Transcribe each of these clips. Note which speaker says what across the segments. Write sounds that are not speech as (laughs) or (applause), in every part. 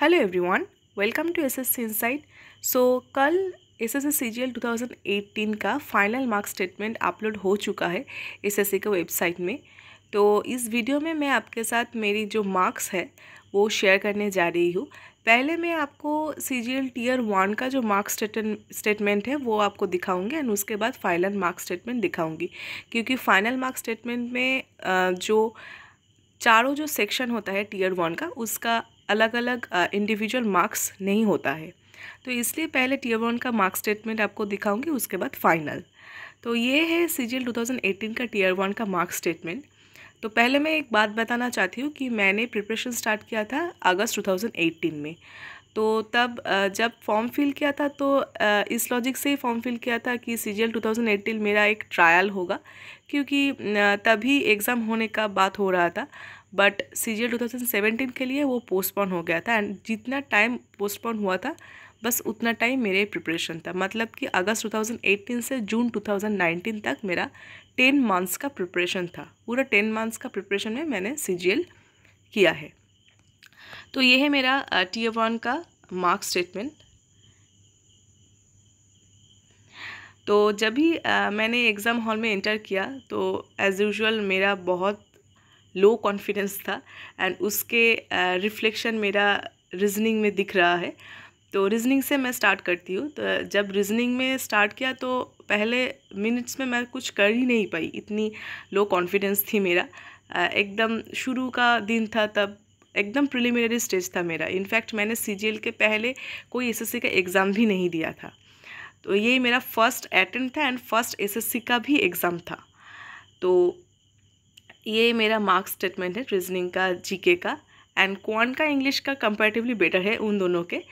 Speaker 1: Hello everyone welcome to S S C insight so कल S S S C G L two thousand का final marks statement upload हो चुका है S S सी के website में तो इस वीडियो में मैं आपके साथ मेरी जो मार्क्स है वो शेयर करने जा रही हूँ पहले मैं आपको C G L tier one का जो मार्क्स स्टेटमेंट है वो आपको दिखाऊंगी एंड उसके बाद फाइनल मार्क्स स्टेटमेंट दिखाऊंगी क्योंकि फाइनल मार्क्स स्टेटमेंट में जो चारों जो सेक्शन होता है टीयर वन का उसका अलग अलग इंडिविजुअल मार्क्स नहीं होता है तो इसलिए पहले टीयर वन का मार्क्स स्टेटमेंट आपको दिखाऊंगी उसके बाद फाइनल तो ये है सीजीएल 2018 टू थाउजेंड एटीन का टीयर वन का मार्क्स स्टेटमेंट तो पहले मैं एक बात बताना चाहती हूँ कि मैंने प्रिपरेशन स्टार्ट किया था अगस्त 2018 में तो तब जब फॉर्म फिल किया था तो इस लॉजिक से ही फॉर्म फिल किया था कि C G two thousand eighteen मेरा एक ट्रायल होगा क्योंकि तभी एग्ज़ाम होने का बात हो रहा था but C G two thousand के लिए वो पोस्टपोन हो गया था एंड जितना टाइम पोस्टपोन हुआ था बस उतना टाइम मेरे प्रिपरेशन था मतलब कि अगस्त 2018 से जून 2019 तक मेरा टेन मंथ्स का प्रिपरेशन था पूरा टेन मंथ्स का प्रिपरेशन में मैंने सी किया है तो ये है मेरा टी वन का मार्क स्टेटमेंट तो जब भी मैंने एग्ज़ाम हॉल में एंटर किया तो एज़ यूजल मेरा बहुत लो कॉन्फिडेंस था एंड उसके रिफ्लेक्शन मेरा रीजनिंग में दिख रहा है तो रीजनिंग से मैं स्टार्ट करती हूँ तो जब रीजनिंग में स्टार्ट किया तो पहले मिनट्स में मैं कुछ कर ही नहीं पाई इतनी लो कॉन्फिडेंस थी मेरा एकदम शुरू का दिन था तब एकदम प्रिलिमिनरी स्टेज था मेरा इनफैक्ट मैंने सी के पहले कोई एस का एग्ज़ाम भी नहीं दिया था तो ये मेरा फर्स्ट अटेम्प्ट था एंड फर्स्ट एस का भी एग्ज़ाम था तो ये मेरा मार्क्स स्टेटमेंट है रीजनिंग का जीके का एंड क्वान का इंग्लिश का कंपेरेटिवली बेटर है उन दोनों के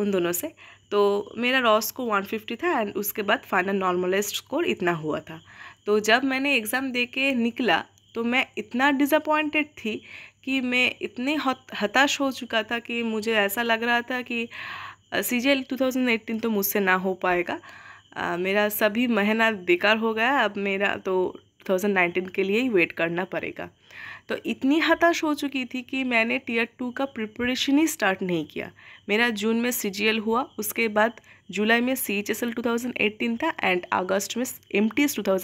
Speaker 1: उन दोनों से तो मेरा रॉस को 150 था एंड उसके बाद फाइनल नॉर्मलाइज स्कोर इतना हुआ था तो जब मैंने एग्ज़ाम दे के निकला तो मैं इतना डिसअपॉइंटेड थी कि मैं इतने हताश हो चुका था कि मुझे ऐसा लग रहा था कि सी जी एल टू तो मुझसे ना हो पाएगा आ, मेरा सभी महीना बेकार हो गया अब मेरा तो 2019 के लिए ही वेट करना पड़ेगा तो इतनी हताश हो चुकी थी कि मैंने टीयर टू का प्रिपरेशन ही स्टार्ट नहीं किया मेरा जून में सी हुआ उसके बाद जुलाई में C H S L two था एंड अगस्त में एम टी एस टू था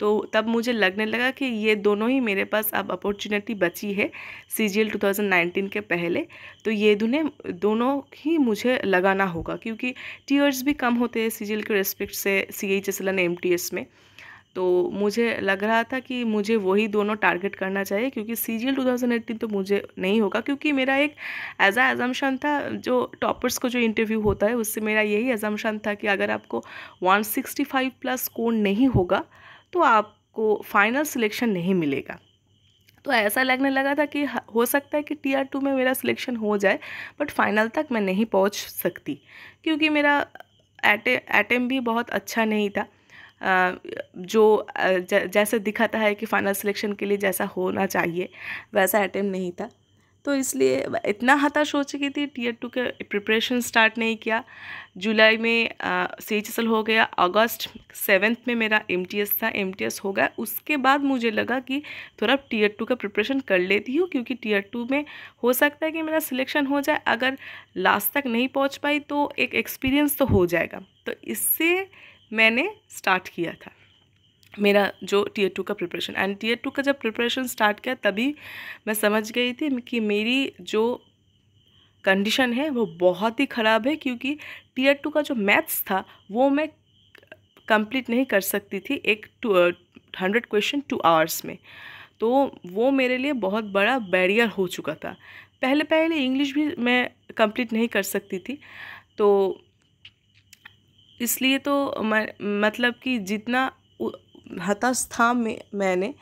Speaker 1: तो तब मुझे लगने लगा कि ये दोनों ही मेरे पास अब अपॉर्चुनिटी बची है C G L two thousand के पहले तो ये दोनों दोनों ही मुझे लगाना होगा क्योंकि टीयर्स भी कम होते हैं सी जी एल के रेस्पेक्ट से C H S M T S में तो मुझे लग रहा था कि मुझे वही दोनों टारगेट करना चाहिए क्योंकि सी जी एल तो मुझे नहीं होगा क्योंकि मेरा एक एज आ एजम्पन था जो टॉपर्स को जो इंटरव्यू होता है उससे मेरा यही एजम्पन था कि अगर आपको 165 प्लस कोड नहीं होगा तो आपको फाइनल सिलेक्शन नहीं मिलेगा तो ऐसा लगने लगा था कि हो सकता है कि टी आर टू में मेरा सिलेक्शन हो जाए बट फाइनल तक मैं नहीं पहुंच सकती क्योंकि मेरा एटे भी बहुत अच्छा नहीं था जो जैसे दिखाता है कि फाइनल सिलेक्शन के लिए जैसा होना चाहिए वैसा अटैम्प नहीं था तो इसलिए इतना हताश हो चुकी थी टीयर टू के प्रिपरेशन स्टार्ट नहीं किया जुलाई में सी एच हो गया अगस्त सेवन्थ में मेरा एम था एम हो गया उसके बाद मुझे लगा कि थोड़ा टीयर टू का प्रिपरेशन कर लेती हूँ क्योंकि टीयर टू में हो सकता है कि मेरा सिलेक्शन हो जाए अगर लास्ट तक नहीं पहुँच पाई तो एक एक्सपीरियंस तो हो जाएगा तो इससे मैंने स्टार्ट किया था मेरा जो टीयर टू का प्रिपरेशन एंड टीयर टू का जब प्रिपरेशन स्टार्ट किया तभी मैं समझ गई थी कि मेरी जो कंडीशन है वो बहुत ही ख़राब है क्योंकि टीयर टू का जो मैथ्स था वो मैं कंप्लीट नहीं कर सकती थी एक two hundred question two hours में तो वो मेरे लिए बहुत बड़ा बैरियर हो चुका था पहले पहले इंग्लिश भी मैं कंप्लीट नहीं कर सकती थी तो इसलिए तो मतलब कि जितना हताश था मैं मैंने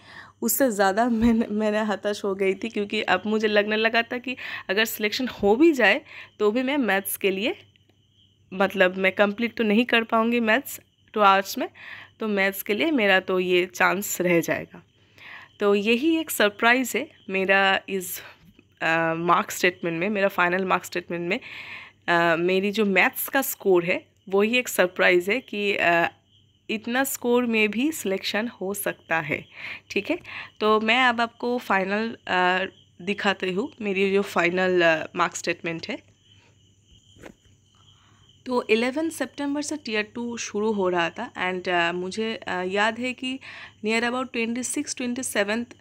Speaker 1: उससे ज़्यादा (laughs) मैं मैंने हताश हो गई थी क्योंकि अब मुझे लगने लगा था कि अगर सिलेक्शन हो भी जाए तो भी मैं मैथ्स के लिए मतलब मैं कंप्लीट तो नहीं कर पाऊँगी मैथ्स टू आर्ट्स में तो मैथ्स तो के लिए मेरा तो ये चांस रह जाएगा तो यही एक सरप्राइज़ है मेरा इस मार्क्स स्टेटमेंट में मेरा फाइनल मार्क्स स्टेटमेंट में uh, मेरी जो मैथ्स का स्कोर है वही एक सरप्राइज़ है कि इतना स्कोर में भी सिलेक्शन हो सकता है ठीक है तो मैं अब आपको फाइनल दिखाते हूँ मेरी जो फाइनल मार्क्स स्टेटमेंट है तो 11 सितंबर से टीयर टू शुरू हो रहा था एंड मुझे याद है कि near about twenty six twenty seventh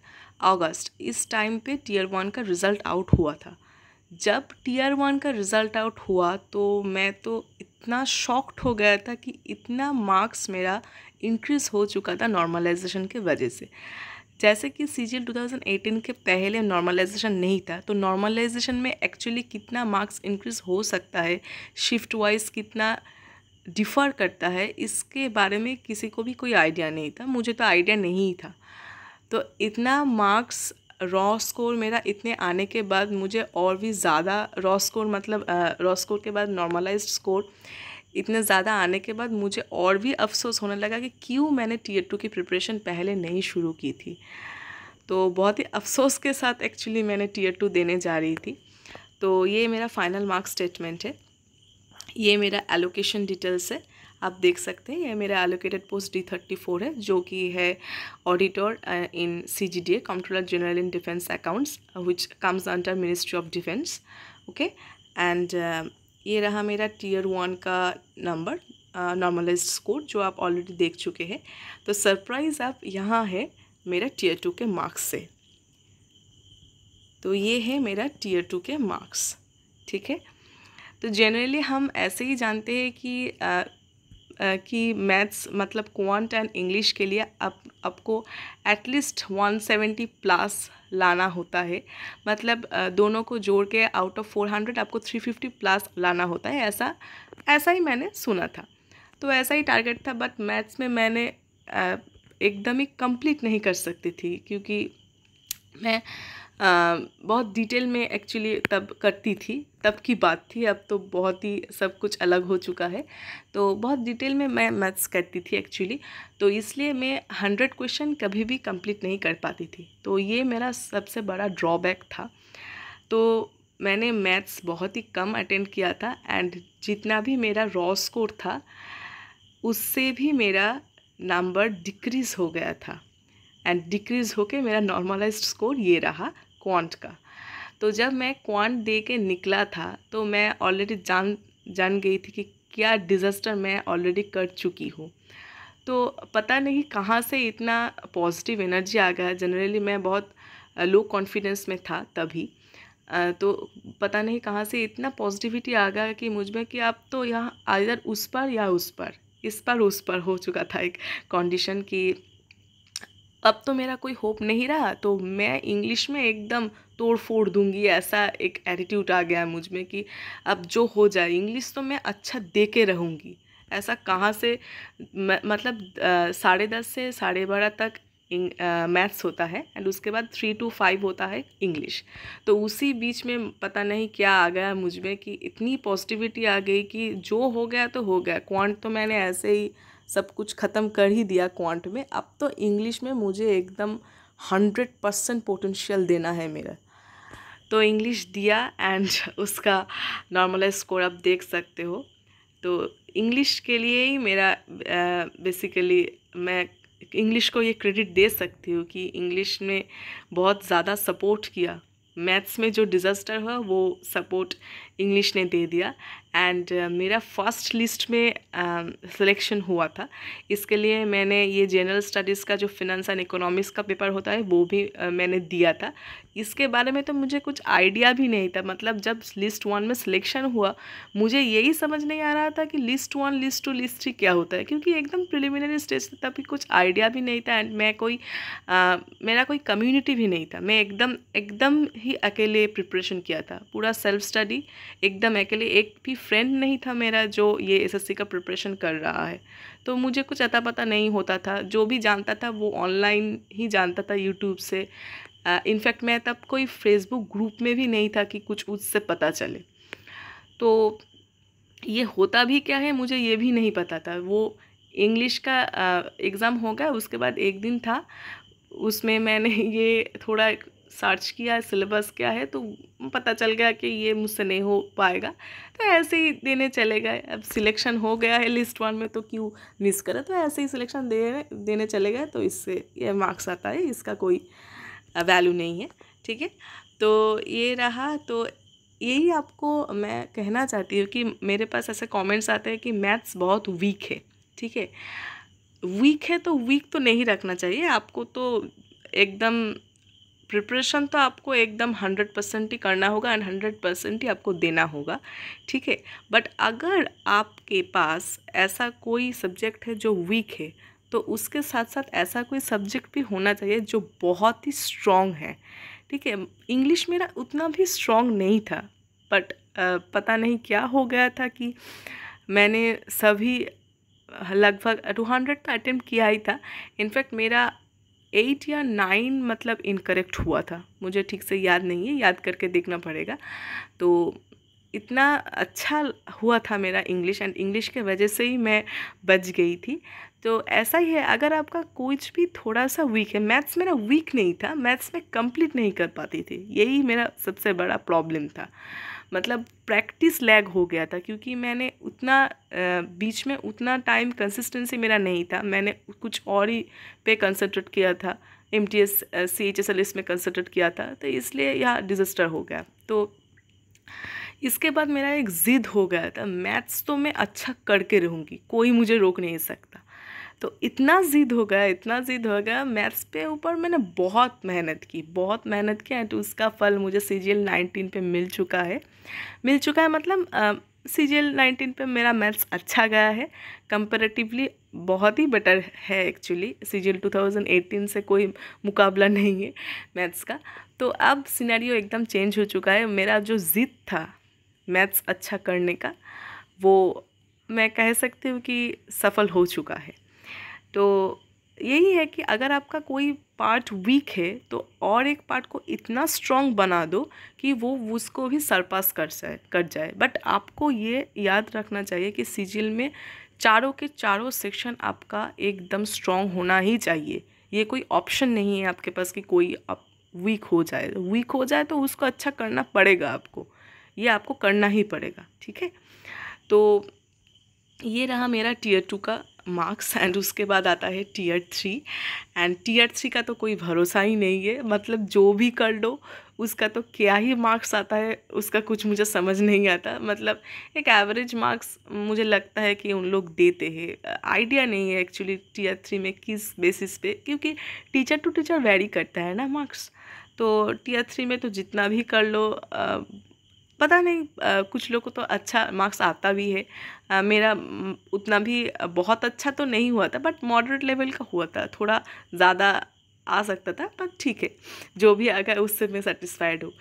Speaker 1: अगस्त इस टाइम पे टीयर वन का रिज़ल्ट आउट हुआ था जब टी आर वन का रिज़ल्ट आउट हुआ तो मैं तो इतना शॉक्ड हो गया था कि इतना मार्क्स मेरा इंक्रीज़ हो चुका था नॉर्मलाइजेशन के वजह से जैसे कि C G L two thousand eighteen के पहले नॉर्मलाइजेशन नहीं था तो नॉर्मलाइजेशन में एक्चुअली कितना मार्क्स इंक्रीज़ हो सकता है शिफ्ट वाइज कितना डिफ़र करता है इसके बारे में किसी को भी कोई आइडिया नहीं था मुझे तो आइडिया नहीं था तो इतना मार्क्स रॉ स्कोर मेरा इतने आने के बाद मुझे और भी ज़्यादा रॉ स्कोर मतलब रॉ स्कोर के बाद नॉर्मलाइज्ड स्कोर इतने ज़्यादा आने के बाद मुझे और भी अफसोस होने लगा कि क्यों मैंने टीयर टू की प्रिपरेशन पहले नहीं शुरू की थी तो बहुत ही अफसोस के साथ एक्चुअली मैंने टीयर टू देने जा रही थी तो ये मेरा फाइनल मार्क्स स्टेटमेंट है ये मेरा एलोकेशन डिटेल्स है आप देख सकते हैं यह मेरा allocated post D thirty four है जो कि है auditor in C G D A controller general in defence accounts which comes under ministry of defence okay and ये रहा मेरा टीयर वन का नंबर नॉर्मलाइज स्कोर जो आप ऑलरेडी देख चुके हैं तो सरप्राइज़ आप यहाँ है मेरा टीयर टू के मार्क्स से तो ये है मेरा टीयर टू के मार्क्स ठीक है तो जनरली हम ऐसे ही जानते हैं कि uh, कि मैथ्स मतलब क्वांट एंड इंग्लिश के लिए आप आपको एटलीस्ट 170 प्लस लाना होता है मतलब दोनों को जोड़ के आउट ऑफ 400 आपको 350 प्लस लाना होता है ऐसा ऐसा ही मैंने सुना था तो ऐसा ही टारगेट था बट मैथ्स में मैंने एकदम ही कंप्लीट नहीं कर सकती थी क्योंकि मैं बहुत डिटेल में एक्चुअली तब करती थी तब की बात थी अब तो बहुत ही सब कुछ अलग हो चुका है तो बहुत डिटेल में मैं मैथ्स करती थी एक्चुअली तो इसलिए मैं हंड्रेड क्वेश्चन कभी भी कंप्लीट नहीं कर पाती थी तो ये मेरा सबसे बड़ा ड्रॉबैक था तो मैंने मैथ्स बहुत ही कम अटेंड किया था एंड जितना भी मेरा रॉ स्कोर था उससे भी मेरा नंबर डिक्रीज़ हो गया था एंड डिक्रीज़ होके मेरा नॉर्मलाइज्ड स्कोर ये रहा क्वांट का तो जब मैं क्वांट दे के निकला था तो मैं ऑलरेडी जान जान गई थी कि क्या डिज़ास्टर मैं ऑलरेडी कर चुकी हूँ तो पता नहीं कहाँ से इतना पॉजिटिव एनर्जी आ गया जनरली मैं बहुत लो कॉन्फिडेंस में था तभी तो पता नहीं कहाँ से इतना पॉजिटिविटी आ गया कि मुझ में कि आप तो यहाँ इधर उस पर या उस पर इस पर उस पर हो चुका था एक कंडीशन की अब तो मेरा कोई होप नहीं रहा तो मैं इंग्लिश में एकदम तोड़ फोड़ दूंगी ऐसा एक एटीट्यूड आ गया है मुझ में कि अब जो हो जाए इंग्लिश तो मैं अच्छा दे के रहूँगी ऐसा कहाँ से मतलब साढ़े दस से साढ़े बारह तक मैथ्स होता है एंड उसके बाद थ्री टू फाइव होता है इंग्लिश तो उसी बीच में पता नहीं क्या आ गया मुझ में कि इतनी पॉजिटिविटी आ गई कि जो हो गया तो हो गया क्वांट तो मैंने ऐसे ही सब कुछ ख़त्म कर ही दिया क्वांट में अब तो इंग्लिश में मुझे एकदम हंड्रेड परसेंट पोटेंशियल देना है मेरा तो इंग्लिश दिया एंड (laughs) उसका नॉर्मलाइज स्कोर आप देख सकते हो तो इंग्लिश के लिए ही मेरा बेसिकली मैं इंग्लिश को ये क्रेडिट दे सकती हूँ कि इंग्लिश ने बहुत ज़्यादा सपोर्ट किया मैथ्स में जो डिज़ास्टर हुआ वो सपोर्ट इंग्लिश ने दे दिया एंड uh, मेरा फर्स्ट लिस्ट में सिलेक्शन um, uh, हुआ था इसके लिए मैंने ये जनरल स्टडीज़ का जो फिनंस एंड इकोनॉमिक्स का पेपर होता है वो भी uh, मैंने दिया था इसके बारे में तो मुझे कुछ आइडिया भी नहीं था मतलब जब लिस्ट वन में सिलेक्शन हुआ मुझे यही समझ नहीं आ रहा था कि list one list two list three क्या होता है क्योंकि एकदम प्रिलिमिनरी स्टेज तभी कुछ आइडिया भी नहीं था एंड मैं कोई uh, मेरा कोई कम्युनिटी भी नहीं था मैं एकदम एकदम ही अकेले प्रिपरेशन किया था पूरा सेल्फ स्टडी एकदम अकेले एक भी फ्रेंड नहीं था मेरा जो ये एसएससी का प्रिपरेशन कर रहा है तो मुझे कुछ अता पता नहीं होता था जो भी जानता था वो ऑनलाइन ही जानता था यूट्यूब से इनफैक्ट मैं तब कोई फेसबुक ग्रुप में भी नहीं था कि कुछ उससे पता चले तो ये होता भी क्या है मुझे ये भी नहीं पता था वो इंग्लिश का एग्ज़ाम होगा उसके बाद एक दिन था उसमें मैंने (laughs) ये थोड़ा सर्च किया सिलेबस क्या है तो पता चल गया कि ये मुझसे नहीं हो पाएगा तो ऐसे ही देने चले गए अब सिलेक्शन हो गया है लिस्ट वन में तो क्यों मिस करे तो ऐसे ही सिलेक्शन देने देने चले गए तो इससे ये मार्क्स आता है इसका कोई वैल्यू नहीं है ठीक है तो ये रहा तो यही आपको मैं कहना चाहती हूँ कि मेरे पास ऐसे कॉमेंट्स आते हैं कि मैथ्स बहुत वीक है ठीक है वीक है तो वीक तो नहीं रखना चाहिए आपको तो एकदम प्रिपरेशन तो आपको एकदम हंड्रेड परसेंट ही करना होगा एंड हंड्रेड परसेंट ही आपको देना होगा ठीक है बट अगर आपके पास ऐसा कोई सब्जेक्ट है जो वीक है तो उसके साथ साथ ऐसा कोई सब्जेक्ट भी होना चाहिए जो बहुत ही स्ट्रांग है ठीक है इंग्लिश मेरा उतना भी स्ट्रॉन्ग नहीं था बट पता नहीं क्या हो गया था कि मैंने सभी लगभग टू हंड्रेड तो अटैम्प्ट किया ही था इनफैक्ट मेरा एट या नाइन मतलब इनकरेक्ट हुआ था मुझे ठीक से याद नहीं है याद करके देखना पड़ेगा तो इतना अच्छा हुआ था मेरा इंग्लिश एंड इंग्लिश के वजह से ही मैं बच गई थी तो ऐसा ही है अगर आपका कुछ भी थोड़ा सा वीक है मैथ्स मेरा वीक नहीं था मैथ्स में कंप्लीट नहीं कर पाती थी यही मेरा सबसे बड़ा प्रॉब्लम था मतलब प्रैक्टिस लैग हो गया था क्योंकि मैंने उतना बीच में उतना टाइम कंसिस्टेंसी मेरा नहीं था मैंने कुछ और ही पे कंसनट्रेट किया था M T S C H S L इसमें में कंसनट्रेट किया था तो इसलिए यह डिजस्टर हो गया तो इसके बाद मेरा एक ज़िद हो गया था मैथ्स तो मैं अच्छा करके रहूँगी कोई मुझे रोक नहीं सकता तो इतना ज़िद गया इतना ज़िद हो गया मैथ्स पे ऊपर मैंने बहुत मेहनत की बहुत मेहनत की एंड उसका फल मुझे सी जी एल नाइनटीन पर मिल चुका है मिल चुका है मतलब सी जी एल नाइनटीन पर मेरा मैथ्स अच्छा गया है कंपेरेटिवली बहुत ही बेटर है actually C G L two thousand eighteen से कोई मुकाबला नहीं है मैथ्स का तो अब सिनेरियो एकदम चेंज हो चुका है मेरा जो ज़िद था मैथ्स अच्छा करने का वो मैं कह सकती हूँ कि सफल हो चुका है तो यही है कि अगर आपका कोई पार्ट वीक है तो और एक पार्ट को इतना स्ट्रॉन्ग बना दो कि वो उसको भी सरपास कर जाए कर जाए बट आपको ये याद रखना चाहिए कि सिजिल में चारों के चारों सेक्शन आपका एकदम स्ट्रॉन्ग होना ही चाहिए ये कोई ऑप्शन नहीं है आपके पास कि कोई आप वीक हो जाए वीक हो जाए तो उसको अच्छा करना पड़ेगा आपको ये आपको करना ही पड़ेगा ठीक है तो ये रहा मेरा टीयर टू का मार्क्स एंड उसके बाद आता है tier three and tier three का तो कोई भरोसा ही नहीं है मतलब जो भी कर लो उसका तो क्या ही मार्क्स आता है उसका कुछ मुझे समझ नहीं आता मतलब एक एवरेज मार्क्स मुझे लगता है कि उन लोग देते हैं आइडिया नहीं है एक्चुअली टीयर थ्री में किस बेसिस पे क्योंकि टीचर टू टीचर वेरी करता है ना मार्क्स तो टीयर थ्री में तो जितना भी कर लो पता नहीं आ, कुछ लोग को तो अच्छा मार्क्स आता भी है आ, मेरा उतना भी बहुत अच्छा तो नहीं हुआ था बट मॉडरेट लेवल का हुआ था थोड़ा ज़्यादा आ सकता था पर ठीक है जो भी आ गया उससे मैं सेटिस्फाइड हूँ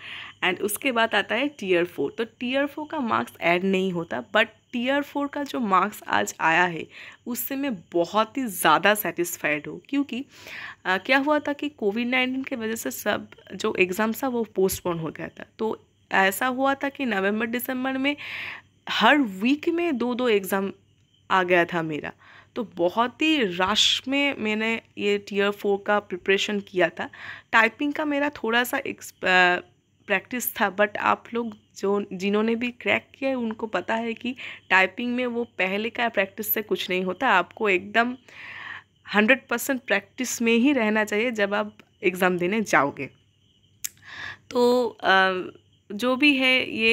Speaker 1: एंड उसके बाद आता है टीयर फोर तो टीयर फोर का मार्क्स ऐड नहीं होता बट टीयर फोर का जो मार्क्स आज आया है उससे मैं बहुत ही ज़्यादा सेटिस्फाइड हूँ क्योंकि आ, क्या हुआ था कि कोविड नाइन्टीन की वजह से सब जो एग्ज़ाम्स था वो पोस्टपोन हो गया था तो ऐसा हुआ था कि नवंबर दिसंबर में हर वीक में दो दो एग्ज़ाम आ गया था मेरा तो बहुत ही रश में मैंने ये टीयर फोर का प्रिपरेशन किया था टाइपिंग का मेरा थोड़ा सा प्रैक्टिस था बट आप लोग जो जिन्होंने भी क्रैक किया है उनको पता है कि टाइपिंग में वो पहले का प्रैक्टिस से कुछ नहीं होता आपको एकदम हंड्रेड परसेंट प्रैक्टिस में ही रहना चाहिए जब आप एग्ज़ाम देने जाओगे तो आ, जो भी है ये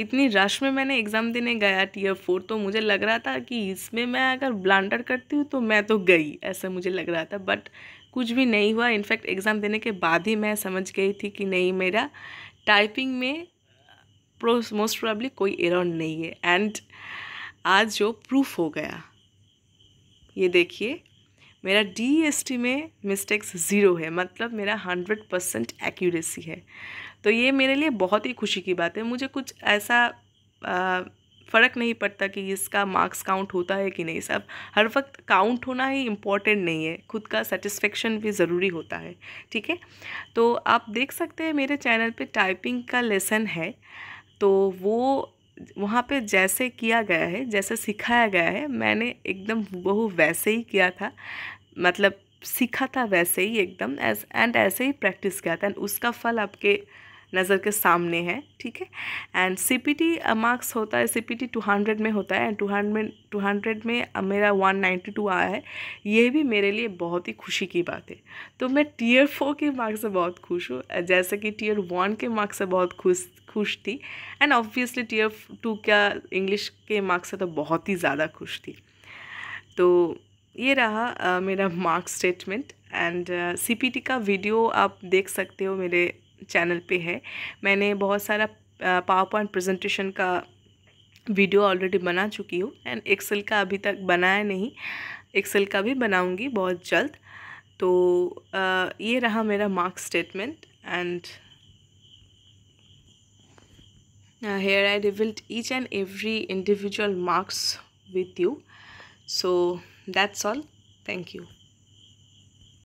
Speaker 1: इतनी रश में मैंने एग्ज़ाम देने गया टीयर फोर तो मुझे लग रहा था कि इसमें मैं अगर ब्लांडर करती हूँ तो मैं तो गई ऐसा मुझे लग रहा था बट कुछ भी नहीं हुआ इनफैक्ट एग्ज़ाम देने के बाद ही मैं समझ गई थी कि नहीं मेरा टाइपिंग में प्रो मोस्ट प्रॉब्ली कोई एरर नहीं है एंड आज जो प्रूफ हो गया ये देखिए मेरा डी में मिस्टेक्स ज़ीरो है मतलब मेरा हंड्रेड परसेंट एक्यूरेसी है तो ये मेरे लिए बहुत ही खुशी की बात है मुझे कुछ ऐसा फ़र्क नहीं पड़ता कि इसका मार्क्स काउंट होता है कि नहीं सब हर वक्त काउंट होना ही इम्पॉर्टेंट नहीं है खुद का सेटिस्फेक्शन भी ज़रूरी होता है ठीक है तो आप देख सकते हैं मेरे चैनल पे टाइपिंग का लेसन है तो वो वहाँ पे जैसे किया गया है जैसे सिखाया गया है मैंने एकदम बहु वैसे ही किया था मतलब सीखा था वैसे ही एकदम एज एंड ऐसे ही प्रैक्टिस किया था एंड उसका फल आपके नज़र के सामने है ठीक है and C P T marks होता है C P T two hundred में होता है and two hundred two hundred में uh, मेरा वन नाइन्टी टू आया है ये भी मेरे लिए बहुत ही खुशी की बात है तो मैं टीयर फोर के मार्क्स से बहुत खुश हूँ uh, जैसे कि टीयर वन के मार्क्स से बहुत खुश खुश थी एंड ऑब्वियसली टीयर टू का इंग्लिश के मार्क्स से तो बहुत ही ज़्यादा खुश थी तो ये रहा आ, मेरा मार्क स्टेटमेंट एंड सी का वीडियो आप देख सकते हो मेरे चैनल पे है मैंने बहुत सारा पावर पॉइंट प्रजेंटेशन का वीडियो ऑलरेडी बना चुकी हूँ एंड एक्सेल का अभी तक बनाया नहीं एक्सेल का भी बनाऊँगी बहुत जल्द तो आ, ये रहा मेरा mark statement and here I revealed each and every individual marks with you so That's all. Thank you.